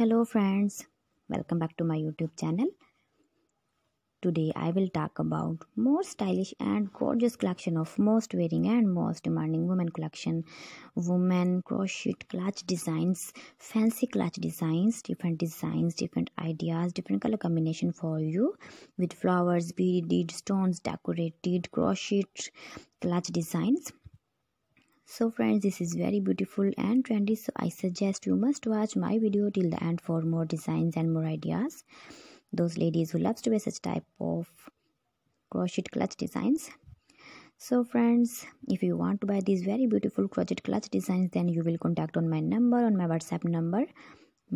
hello friends welcome back to my youtube channel today i will talk about more stylish and gorgeous collection of most wearing and most demanding women collection women crochet clutch designs fancy clutch designs different designs different ideas different color combination for you with flowers beaded stones decorated crochet clutch designs so friends this is very beautiful and trendy so i suggest you must watch my video till the end for more designs and more ideas those ladies who loves to wear such type of crochet clutch designs so friends if you want to buy these very beautiful crochet clutch designs then you will contact on my number on my whatsapp number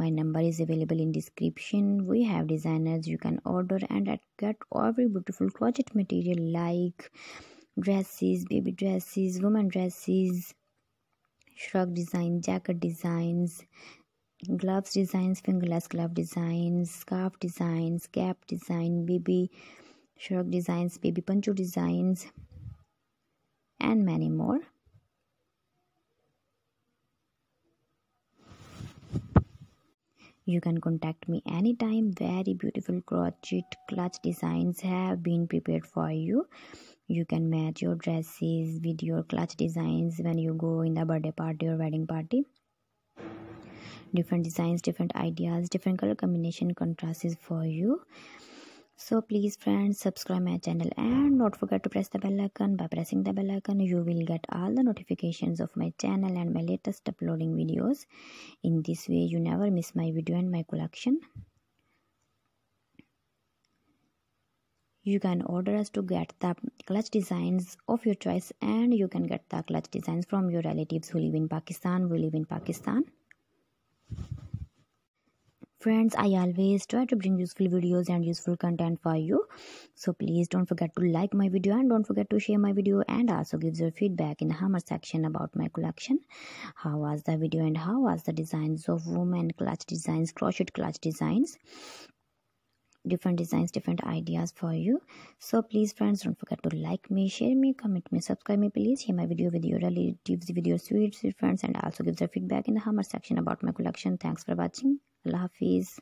my number is available in description we have designers you can order and get every beautiful crochet material like dresses, baby dresses, woman dresses, shrug design, jacket designs, gloves designs, fingerless glove designs, scarf designs, cap design, baby shrug designs, baby poncho designs, and many more. You can contact me anytime. Very beautiful crochet clutch designs have been prepared for you you can match your dresses with your clutch designs when you go in the birthday party or wedding party different designs different ideas different color combination contrasts is for you so please friends subscribe my channel and don't forget to press the bell icon by pressing the bell icon you will get all the notifications of my channel and my latest uploading videos in this way you never miss my video and my collection you can order us to get the clutch designs of your choice and you can get the clutch designs from your relatives who live in pakistan who live in pakistan friends i always try to bring useful videos and useful content for you so please don't forget to like my video and don't forget to share my video and also give your feedback in the hammer section about my collection how was the video and how was the designs of women clutch designs crochet clutch designs different designs different ideas for you so please friends don't forget to like me share me comment me subscribe me please share my video with your relatives with your sweet, sweet friends and also give their feedback in the hammer section about my collection thanks for watching allah hafiz